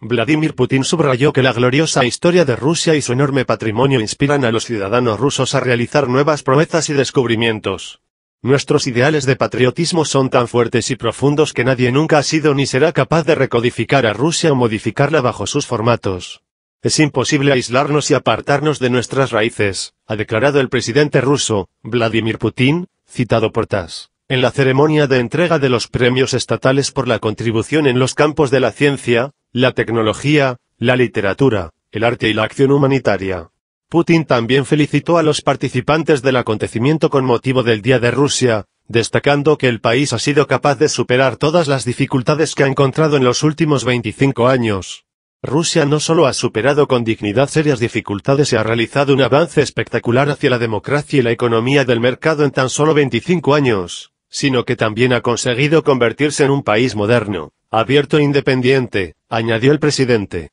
Vladimir Putin subrayó que la gloriosa historia de Rusia y su enorme patrimonio inspiran a los ciudadanos rusos a realizar nuevas proezas y descubrimientos. Nuestros ideales de patriotismo son tan fuertes y profundos que nadie nunca ha sido ni será capaz de recodificar a Rusia o modificarla bajo sus formatos. Es imposible aislarnos y apartarnos de nuestras raíces, ha declarado el presidente ruso, Vladimir Putin, citado por TASS, en la ceremonia de entrega de los premios estatales por la contribución en los campos de la ciencia, la tecnología, la literatura, el arte y la acción humanitaria. Putin también felicitó a los participantes del acontecimiento con motivo del Día de Rusia, destacando que el país ha sido capaz de superar todas las dificultades que ha encontrado en los últimos 25 años. Rusia no solo ha superado con dignidad serias dificultades y ha realizado un avance espectacular hacia la democracia y la economía del mercado en tan solo 25 años, sino que también ha conseguido convertirse en un país moderno, abierto e independiente, añadió el presidente.